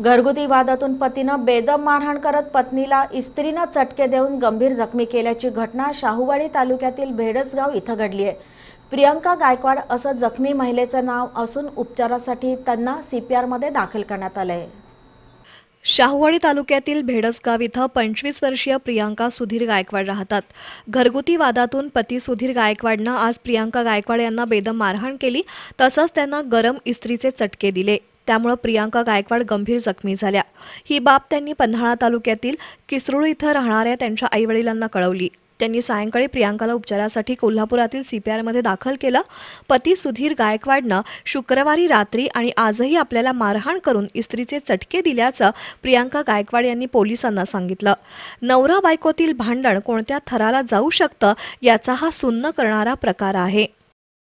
घरगुती वादातून पतीनं बेदम मारहाण करत पत्नीला इस्त्रीनं चटके देऊन गंभीर जखमी केल्याची घटना शाहूवाडी तालुक्यातील भेडसगाव इथं घडली आहे प्रियंका गायकवाड असं जखमी महिलेचं नाव असून उपचारासाठी त्यांना सी पी दाखल करण्यात आलंय शाहूवाडी तालुक्यातील भेडसगाव इथं पंचवीस वर्षीय प्रियांका सुधीर गायकवाड राहतात घरगुती वादातून पती सुधीर गायकवाडनं आज प्रियांका गायकवाड यांना बेदम मारहाण केली तसंच त्यांना गरम इस्त्रीचे चटके दिले त्यामुळे प्रियांका गायकवाड गंभीर जखमी झाल्या ही बाब त्यांनी पन्हाळा तालुक्यातील किसरूळ इथं राहणाऱ्या त्यांच्या आईवडिलांना कळवली त्यांनी सायंकाळी प्रियांकाला उपचारासाठी कोल्हापुरातील सीपीआरमध्ये दाखल केलं पती सुधीर गायकवाडनं शुक्रवारी रात्री आणि आजही आपल्याला मारहाण करून इस्त्रीचे चटके दिल्याचं प्रियांका गायकवाड यांनी पोलिसांना सांगितलं नवरा बायकोतील भांडण कोणत्या थराला जाऊ शकतं याचा हा सुन्न करणारा प्रकार आहे